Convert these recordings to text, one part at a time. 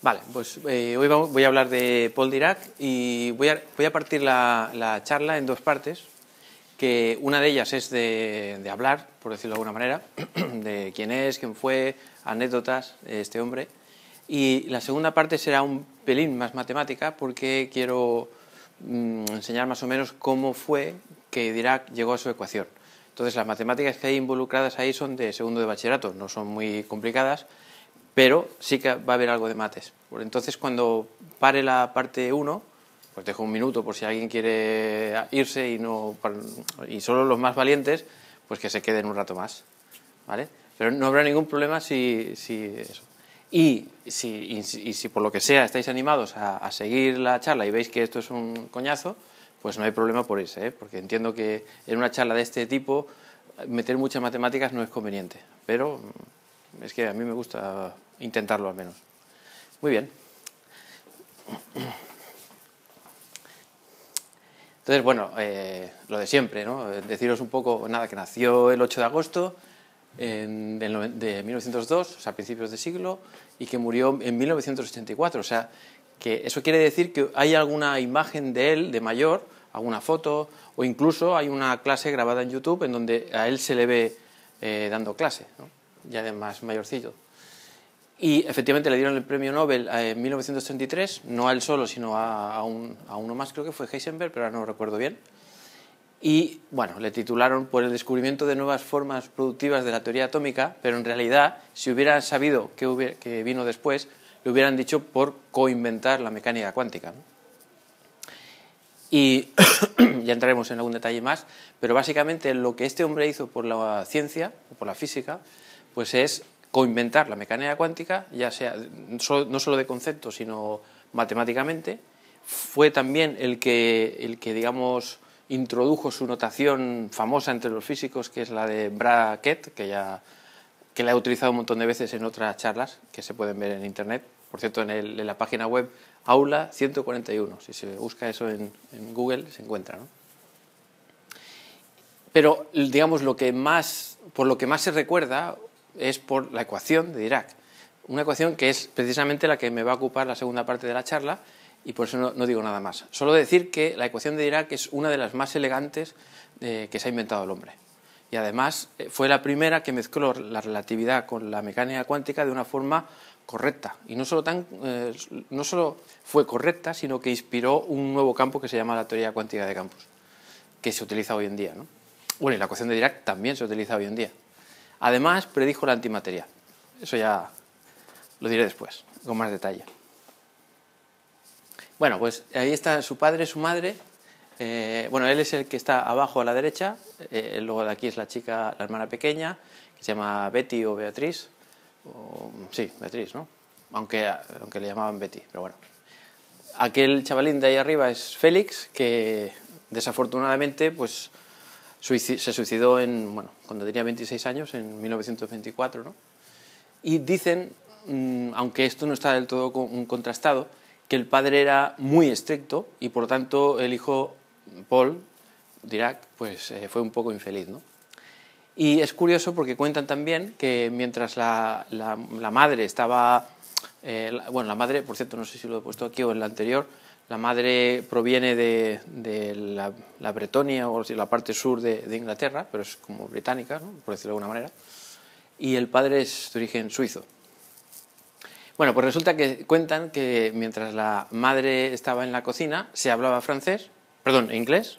Vale, pues eh, hoy voy a hablar de Paul Dirac y voy a, partir la, charla en dos partes, que una de ellas es de, hablar, por decirlo de alguna manera, de quién es, quién fue, anécdotas este hombre. Y la segunda parte será un pelín más matemática porque quiero mm, enseñar más o menos cómo fue que Dirac llegó a su ecuación. Entonces las matemáticas que hay involucradas ahí son de segundo de bachillerato, no son muy complicadas pero sí que va a haber algo de mates. Por entonces, cuando pare la parte 1, pues dejo un minuto por si alguien quiere irse y, no, y solo los más valientes, pues que se queden un rato más. ¿vale? Pero no habrá ningún problema si, si eso. Y si, y, si, por lo que sea estáis animados a, seguir la charla y veis que esto es un coñazo, pues no hay problema por irse, ¿eh? porque entiendo que en una charla de este tipo meter muchas matemáticas no es conveniente, pero mm, es que a mí me gusta intentarlo al menos. Muy bien. Entonces, bueno, eh, lo de siempre, ¿no? Eh, deciros un poco, nada, que nació el 8 de agosto de 1902, o sea, a principios de siglo, y que murió en 1984. O sea, que eso quiere decir que hay alguna imagen de él, de mayor, alguna foto, o incluso hay una clase grabada en YouTube en donde a él se le ve eh, dando clase, ¿no? y además mayorcillo. Y efectivamente le dieron el premio Nobel eh, en 1933, no a él solo, sino a, uno más, creo que fue Heisenberg, pero ahora no recuerdo bien. Y bueno, le titularon por el descubrimiento de nuevas formas productivas de la teoría atómica, pero en realidad, si hubieran sabido que, que vino después, le hubieran dicho por coinventar la mecánica cuántica. Y ya entraremos en algún detalle más, pero básicamente lo que este hombre hizo por la ciencia, o por la física, pues es coinventar la mecánica cuántica, ya sea no solo de concepto, sino matemáticamente, fue también el que, el que digamos, introdujo su notación famosa entre los físicos, que es la de bracket, que ya que la he utilizado un montón de veces en otras charlas que se pueden ver en internet. Por cierto, en, la página web Aula 141, si se busca eso en, Google, se encuentra. Pero, digamos, lo que más, por lo que más se recuerda es por la ecuación de Dirac. Una ecuación que es precisamente la que me va a ocupar la segunda parte de la charla y por eso no, digo nada más. Solo decir que la ecuación de Dirac es una de las más elegantes eh, que se ha inventado el hombre. Y además eh, fue la primera que mezcló la relatividad con la mecánica cuántica de una forma correcta. Y eh, no solo, fue correcta, sino que inspiró un nuevo campo que se llama la teoría cuántica de campos, que se utiliza hoy en día. Bueno, y la ecuación de Dirac también se utiliza hoy en día. Además, predijo la antimateria. Eso ya lo diré después, con más detalle. Bueno, pues ahí está su padre, su madre. Eh, bueno, él es el que está abajo a la derecha. Eh, luego de aquí es la chica, la hermana pequeña, que se llama Betty o Beatriz. sí, Beatriz, ¿no? Aunque, aunque le llamaban Betty, pero bueno. Aquel chavalín de ahí arriba es Félix, que desafortunadamente, pues se suicidó en, bueno, cuando tenía 26 años, en 1924, ¿no? Y dicen, mm, aunque esto no está del todo mm, contrastado, que el padre era muy estricto y por tanto el hijo Paul Dirac pues, eh, fue un poco infeliz, ¿no? Y es curioso porque cuentan también que mientras la, madre estaba... Eh, bueno, la madre, por cierto, no sé si lo he puesto aquí o en la anterior, la madre proviene de, la, Bretonia o la parte sur de, Inglaterra, pero es como británica, por decirlo de alguna manera. Y el padre es de origen suizo. Bueno, pues resulta que cuentan que mientras la madre estaba en la cocina se hablaba francés, perdón, inglés,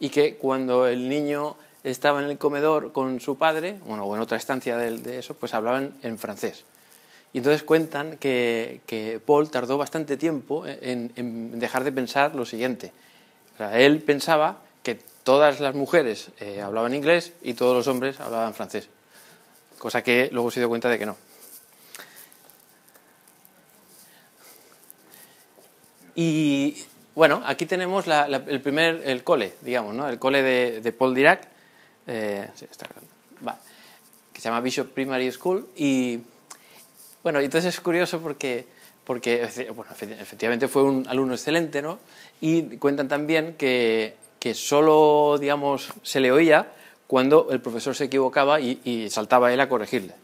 y que cuando el niño estaba en el comedor con su padre, bueno, o en otra estancia de eso, pues hablaban en francés. Y entonces cuentan que, Paul tardó bastante tiempo en, dejar de pensar lo siguiente. él pensaba que todas las mujeres eh, hablaban inglés y todos los hombres hablaban francés. Cosa que luego se dio cuenta de que no. Y bueno, aquí tenemos el primer, el cole, digamos, ¿no? El cole de, Paul Dirac, eh, que se llama Bishop Primary School, y bueno, entonces es curioso porque, porque bueno, efectivamente fue un alumno excelente, ¿no? Y cuentan también que, que solo, digamos, se le oía cuando el profesor se equivocaba y, saltaba él a corregirle.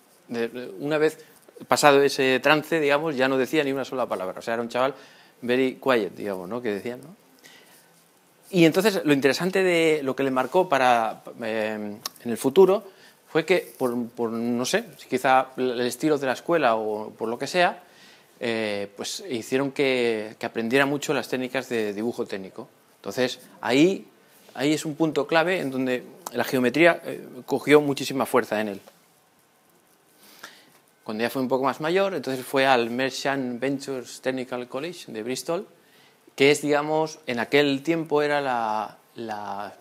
una vez pasado ese trance, digamos, ya no decía ni una sola palabra. O sea, era un chaval very quiet, digamos, ¿no? Que decían, ¿no? Y entonces lo interesante de lo que le marcó para, eh, en el futuro fue que, por, no sé, quizá el estilo de la escuela o por lo que sea, eh, pues hicieron que, aprendiera mucho las técnicas de dibujo técnico. Entonces, ahí, ahí es un punto clave en donde la geometría eh, cogió muchísima fuerza en él. Cuando ya fue un poco más mayor, entonces fue al Merchant Ventures Technical College de Bristol, que es, digamos, en aquel tiempo era la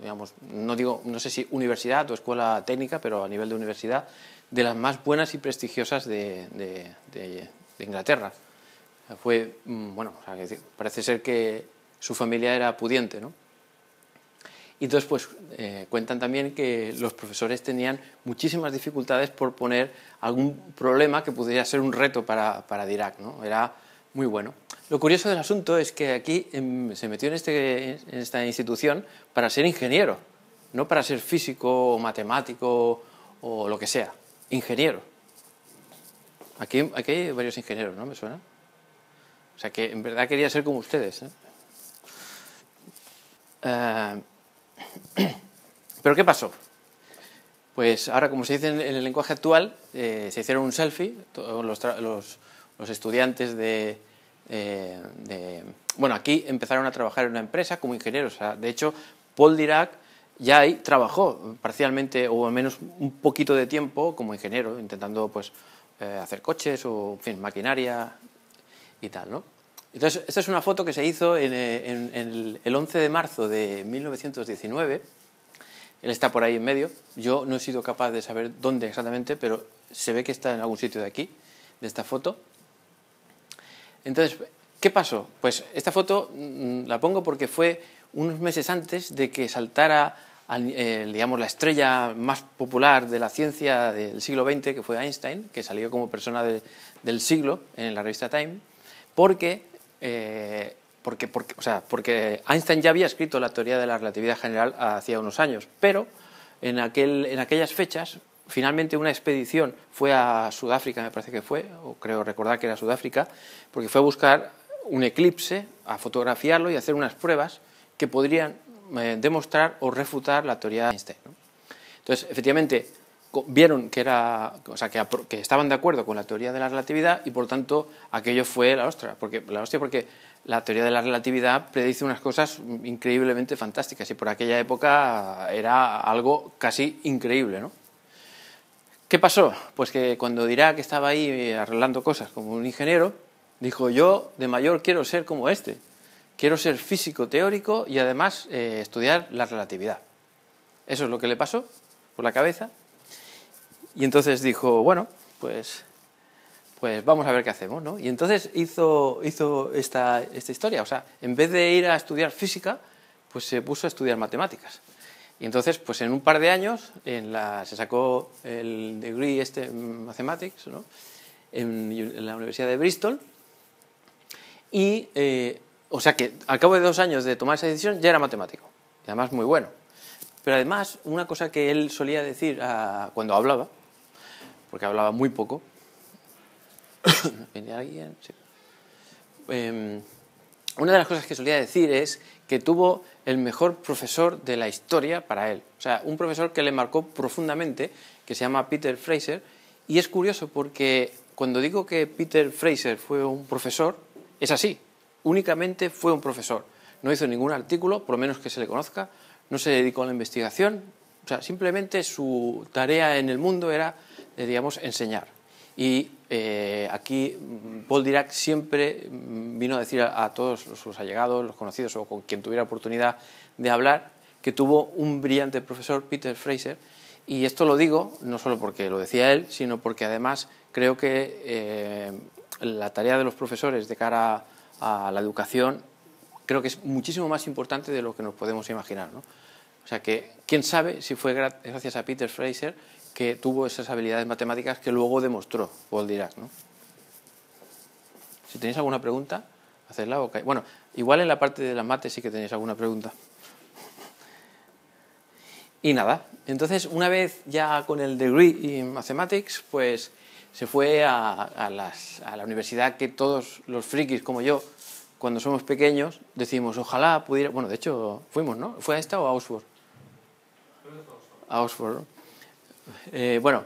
digamos, no digo, no sé si universidad o escuela técnica, pero a nivel de universidad, de las más buenas y prestigiosas de, Inglaterra. Fue, mm, bueno, parece ser que su familia era pudiente, Y entonces, pues, eh, cuentan también que los profesores tenían muchísimas dificultades por poner algún problema que pudiera ser un reto para, para Dirac, ¿no? Era muy bueno. Lo curioso del asunto es que aquí em, se metió en, este, en esta institución para ser ingeniero, no para ser físico o matemático o lo que sea, ingeniero. Aquí, aquí hay varios ingenieros, ¿no? ¿Me suena? O sea que en verdad quería ser como ustedes. ¿eh? Eh, Pero ¿qué pasó? Pues ahora, como se dice en el lenguaje actual, eh, se hicieron un selfie, los, los los estudiantes eh, de, Bueno, aquí empezaron a trabajar en una empresa como ingenieros. de hecho, Paul Dirac ya ahí trabajó parcialmente o al menos un poquito de tiempo como ingeniero, intentando pues eh, hacer coches o, fin, maquinaria y tal, ¿no? Entonces, esta es una foto que se hizo en, eh, el 11 de marzo de 1919. Él está por ahí en medio. Yo no he sido capaz de saber dónde exactamente, pero se ve que está en algún sitio de aquí, de esta foto. Entonces, ¿qué pasó? Pues esta foto mm, la pongo porque fue unos meses antes de que saltara digamos, la estrella más popular de la ciencia del siglo XX, que fue Einstein, que salió como persona del siglo en la revista Time, eh, porque, o sea, porque Einstein ya había escrito la teoría de la relatividad general hacía unos años, pero en, aquel, en aquellas fechas finalmente una expedición fue a Sudáfrica, me parece que fue, o creo recordar que era Sudáfrica, porque fue a buscar un eclipse, a fotografiarlo y hacer unas pruebas que podrían eh, demostrar o refutar la teoría de Einstein. Entonces, efectivamente, vieron que era, o sea, que, estaban de acuerdo con la teoría de la relatividad y por tanto aquello fue la ostra porque la hostia porque la teoría de la relatividad predice unas cosas increíblemente fantásticas y por aquella época era algo casi increíble, ¿no? ¿Qué pasó? Pues que cuando dirá que estaba ahí eh, arreglando cosas como un ingeniero, dijo, yo de mayor quiero ser como este, quiero ser físico teórico y además eh, estudiar la relatividad. Eso es lo que le pasó por la cabeza. Y entonces dijo, bueno, pues, pues vamos a ver qué hacemos, ¿no? Y entonces hizo, hizo esta, esta historia, o sea, en vez de ir a estudiar física, pues se puso a estudiar matemáticas. Y entonces, pues en un par de años, se sacó el degree este en Mathematics, ¿no? en, la Universidad de Bristol. Y, eh, o sea que al cabo de dos años de tomar esa decisión, ya era matemático. Y además muy bueno. Pero además, una cosa que él solía decir cuando hablaba, porque hablaba muy poco. alguien? Sí. Em, una de las cosas que solía decir es que tuvo el mejor profesor de la historia para él. O sea, un profesor que le marcó profundamente, que se llama Peter Fraser, y es curioso porque cuando digo que Peter Fraser fue un profesor, es así, únicamente fue un profesor. No hizo ningún artículo, por lo menos que se le conozca, no se dedicó a la investigación, o sea, simplemente su tarea en el mundo era, eh, digamos, enseñar. Y eh, aquí mm, Paul Dirac siempre mm, vino a decir a, todos sus allegados, los conocidos o con quien tuviera oportunidad de hablar, que tuvo un brillante profesor, Peter Fraser, y esto lo digo no solo porque lo decía él, sino porque además creo que eh, la tarea de los profesores de cara a, la educación creo que es muchísimo más importante de lo que nos podemos imaginar. O sea que, quién sabe si fue gracias a Peter Fraser que tuvo esas habilidades matemáticas que luego demostró Paul Dirac. ¿no? Si tenéis alguna pregunta, hacedla. Bueno, igual en la parte de las mates sí que tenéis alguna pregunta. Y nada, entonces una vez ya con el degree en mathematics, pues se fue a, a, la universidad que todos los frikis como yo, cuando somos pequeños, decimos, ojalá pudiera... Bueno, de hecho, fuimos, ¿no? ¿Fue a esta o a Oxford? Oxford. Eh, bueno,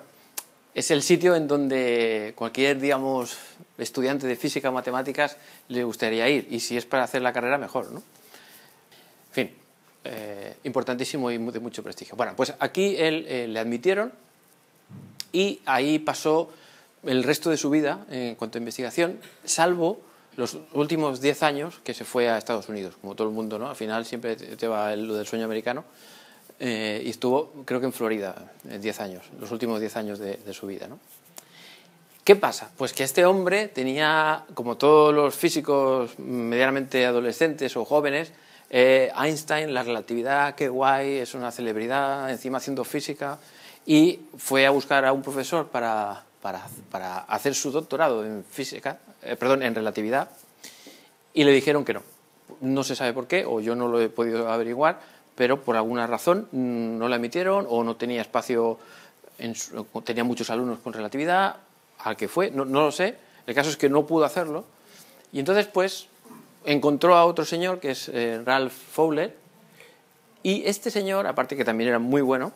es el sitio en donde cualquier, digamos, estudiante de física o matemáticas le gustaría ir. Y si es para hacer la carrera, mejor, ¿no? En fin, eh, importantísimo y de mucho prestigio. Bueno, pues aquí él eh, le admitieron y ahí pasó el resto de su vida en cuanto a investigación, salvo los últimos 10 años que se fue a Estados Unidos, como todo el mundo, ¿no? Al final siempre te va lo del sueño americano. Eh, y estuvo, creo que en Florida, 10 eh, años, los últimos 10 años de, su vida. ¿no? ¿Qué pasa? Pues que este hombre tenía, como todos los físicos medianamente adolescentes o jóvenes, eh, Einstein, la relatividad, qué guay, es una celebridad, encima haciendo física, y fue a buscar a un profesor para, para, para hacer su doctorado en física, perdón, en relatividad, y le dijeron que no. No se sabe por qué, o yo no lo he podido averiguar, pero por alguna razón mm, no la emitieron o no tenía espacio, tenía muchos alumnos con relatividad, al que fue, no, lo sé, el caso es que no pudo hacerlo, y entonces pues encontró a otro señor que es eh, Ralph Fowler, y este señor, aparte que también era muy bueno,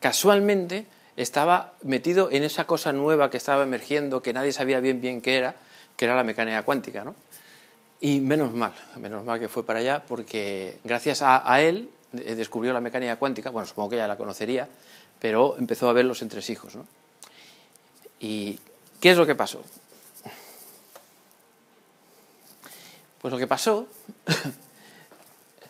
casualmente estaba metido en esa cosa nueva que estaba emergiendo, que nadie sabía bien bien qué era, que era la mecánica cuántica, ¿no? Y menos mal, menos mal que fue para allá, porque gracias a, él eh, descubrió la mecánica cuántica, bueno, supongo que ya la conocería, pero empezó a ver los entresijos. ¿no? ¿Y qué es lo que pasó? Pues lo que pasó,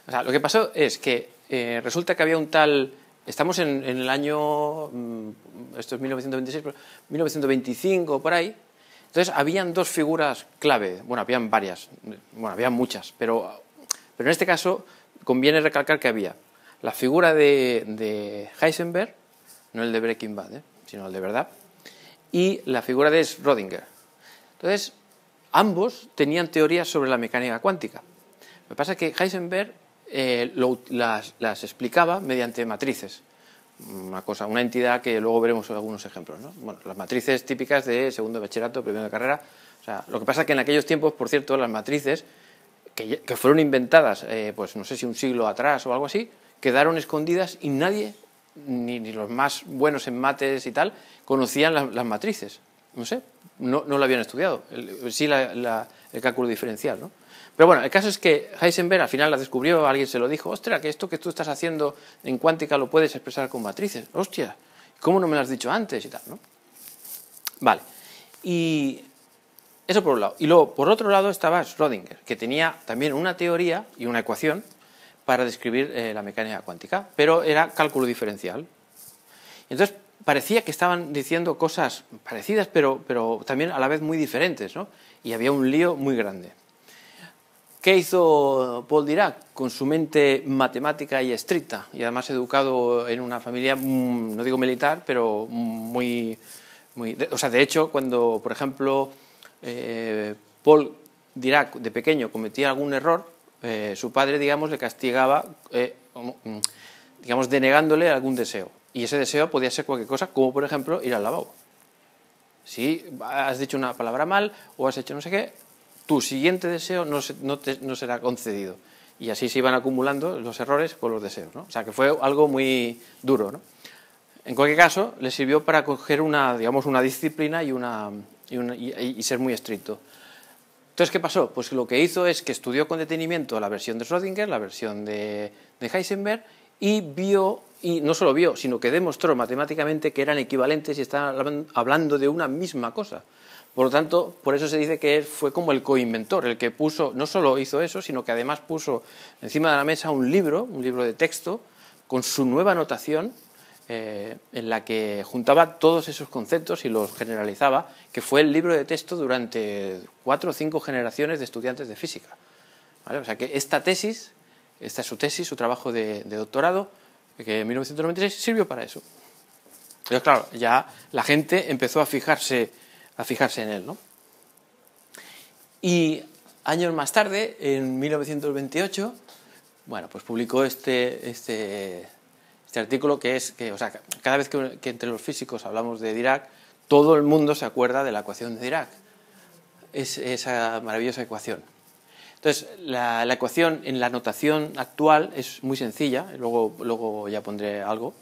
lo que pasó es que eh, resulta que había un tal, estamos en, en el año, mm, esto es 1926, 1925 por ahí, entonces, habían dos figuras clave, bueno, habían varias, bueno, había muchas, pero, en este caso conviene recalcar que había la figura de, Heisenberg, no el de Breaking Bad, ¿eh? sino el de verdad, y la figura de Schrödinger. Entonces, ambos tenían teorías sobre la mecánica cuántica. Lo que pasa es que Heisenberg eh, las explicaba mediante matrices una cosa, una entidad que luego veremos algunos ejemplos. Bueno, las matrices típicas de segundo de bachillerato, primero de carrera. O sea, lo que pasa es que en aquellos tiempos, por cierto, las matrices que, fueron inventadas, eh, pues no sé si un siglo atrás o algo así, quedaron escondidas y nadie, ni, los más buenos en mates y tal, conocían las, matrices. No sé, no, no lo habían estudiado. sí el cálculo diferencial, ¿no? Pero bueno, el caso es que Heisenberg al final la descubrió, alguien se lo dijo, ostras, que esto que tú estás haciendo en cuántica lo puedes expresar con matrices, hostia, ¿cómo no me lo has dicho antes? y tal, ¿no? Vale, y eso por un lado. Y luego, por otro lado, estaba Schrödinger, que tenía también una teoría y una ecuación para describir eh, la mecánica cuántica, pero era cálculo diferencial. Entonces, parecía que estaban diciendo cosas parecidas, pero, pero también a la vez muy diferentes, ¿no? Y había un lío muy grande. ¿Qué hizo Paul Dirac con su mente matemática y estricta? Y además educado en una familia, mm, no digo militar, pero muy... muy o sea, de hecho, cuando, por ejemplo, eh, Paul Dirac de pequeño cometía algún error, eh, su padre, digamos, le castigaba, eh, mm, digamos, denegándole algún deseo. Y ese deseo podía ser cualquier cosa, como por ejemplo ir al lavabo. Si has dicho una palabra mal o has hecho no sé qué, tu siguiente deseo no, será concedido. Y así se iban acumulando los errores con los deseos. O sea, que fue algo muy duro. En cualquier caso, le sirvió para coger una, digamos, una disciplina y, y, ser muy estricto. Entonces, ¿qué pasó? Pues lo que hizo es que estudió con detenimiento la versión de Schrödinger, la versión de, Heisenberg, y vio, y no solo vio, sino que demostró matemáticamente que eran equivalentes y estaban hablando de una misma cosa. Por lo tanto, por eso se dice que él fue como el coinventor, el que puso, no solo hizo eso, sino que además puso encima de la mesa un libro, un libro de texto, con su nueva notación, eh, en la que juntaba todos esos conceptos y los generalizaba, que fue el libro de texto durante cuatro o cinco generaciones de estudiantes de física. O sea que esta tesis, esta es su tesis, su trabajo de, de doctorado, que en 1996 sirvió para eso. Pero claro, ya la gente empezó a fijarse a fijarse en él. ¿no? Y años más tarde, en 1928, bueno, pues publicó este, este, este, artículo que es que, o sea, cada vez que, entre los físicos hablamos de Dirac, todo el mundo se acuerda de la ecuación de Dirac, es, esa maravillosa ecuación. Entonces, la, ecuación en la notación actual es muy sencilla, luego, luego ya pondré algo,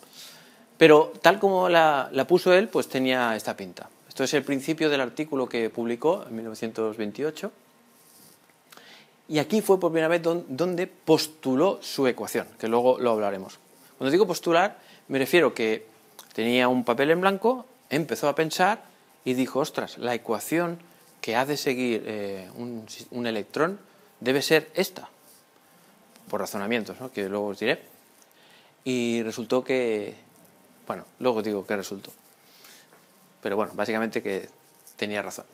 pero tal como la, la puso él, pues tenía esta pinta. Esto es el principio del artículo que publicó en 1928. Y aquí fue por primera vez donde postuló su ecuación, que luego lo hablaremos. Cuando digo postular, me refiero que tenía un papel en blanco, empezó a pensar y dijo, ostras, la ecuación que ha de seguir eh, un, electrón debe ser esta, por razonamientos, que luego os diré. Y resultó que, bueno, luego digo que resultó. Pero bueno, básicamente que tenía razón.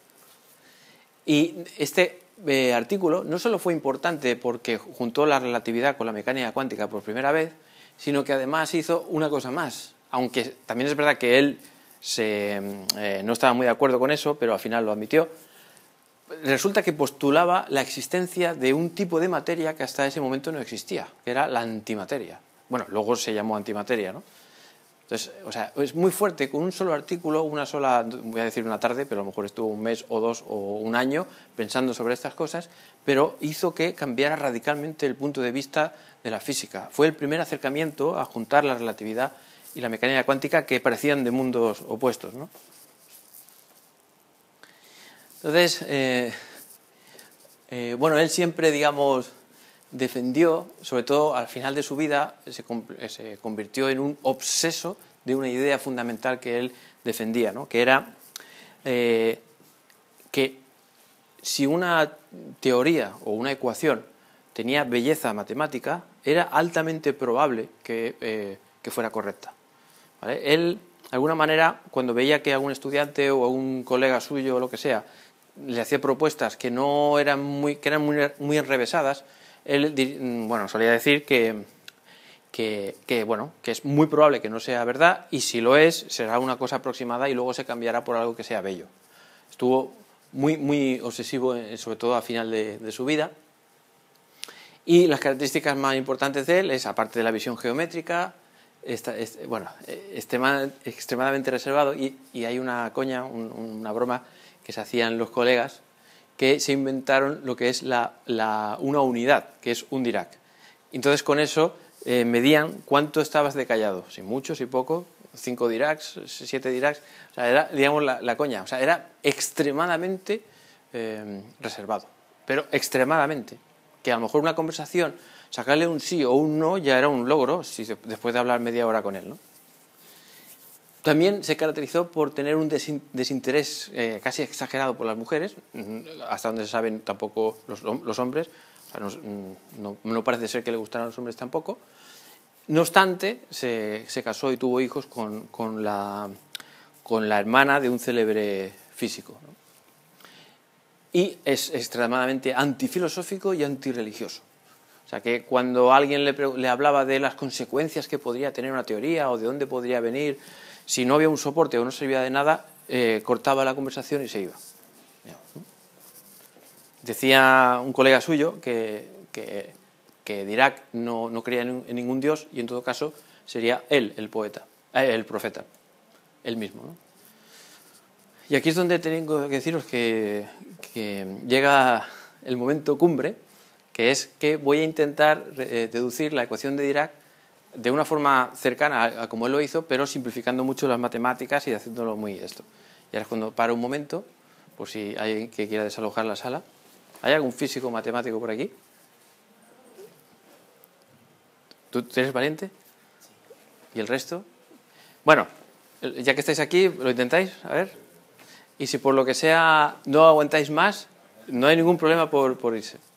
Y este eh, artículo no solo fue importante porque juntó la relatividad con la mecánica cuántica por primera vez, sino que además hizo una cosa más. Aunque también es verdad que él mm, eh, no estaba muy de acuerdo con eso, pero al final lo admitió. Resulta que postulaba la existencia de un tipo de materia que hasta ese momento no existía, que era la antimateria. Bueno, luego se llamó antimateria, ¿no? Entonces, o sea, es muy fuerte con un solo artículo, una sola, voy a decir una tarde, pero a lo mejor estuvo un mes o dos o un año pensando sobre estas cosas, pero hizo que cambiara radicalmente el punto de vista de la física. Fue el primer acercamiento a juntar la relatividad y la mecánica cuántica que parecían de mundos opuestos. Entonces, eh, eh, bueno, él siempre, digamos, defendió, sobre todo al final de su vida, se, convirtió en un obseso de una idea fundamental que él defendía, ¿no? que era eh, que si una teoría o una ecuación tenía belleza matemática, era altamente probable que, eh, fuera correcta. Él, de alguna manera, cuando veía que algún estudiante o algún colega suyo o lo que sea le hacía propuestas que no eran muy, que eran muy enrevesadas, él mm, bueno, solía decir que, bueno, que es muy probable que no sea verdad y si lo es, será una cosa aproximada y luego se cambiará por algo que sea bello. Estuvo muy, muy obsesivo, eh, sobre todo a final de, su vida. Y las características más importantes de él es, aparte de la visión geométrica, eh, extremadamente reservado y, hay una coña, una broma que se hacían los colegas que se inventaron lo que es la, una unidad, que es un Dirac. Entonces con eso eh, medían cuánto estabas de callado, si mucho, si poco, cinco Diracs, siete Diracs, o sea, era, digamos, la, coña, o sea, era extremadamente eh, reservado, pero extremadamente, que a lo mejor una conversación, sacarle un sí o un no ya era un logro si, después de hablar media hora con él, ¿no? También se caracterizó por tener un desinterés eh, casi exagerado por las mujeres, hasta donde se saben tampoco los, hombres, mm, no, parece ser que le gustaran los hombres tampoco. No obstante, se, casó y tuvo hijos con, la, con, la, hermana de un célebre físico. Y es extremadamente antifilosófico y antirreligioso. O sea que cuando alguien le hablaba de las consecuencias que podría tener una teoría o de dónde podría venir, si no había un soporte o no servía de nada, eh, cortaba la conversación y se iba. Decía un colega suyo que, que, Dirac no, creía en, ningún dios y en todo caso sería él el poeta, eh, el profeta, él mismo. Y aquí es donde tengo que deciros que, llega el momento cumbre, que es que voy a intentar eh, deducir la ecuación de Dirac de una forma cercana a, como él lo hizo, pero simplificando mucho las matemáticas y haciéndolo muy esto. Y ahora es cuando para un momento, por si hay alguien que quiera desalojar la sala. ¿Hay algún físico matemático por aquí? ¿Tú eres valiente? ¿Y el resto? Bueno, ya que estáis aquí, lo intentáis, a ver. Y si por lo que sea no aguantáis más, no hay ningún problema por irse.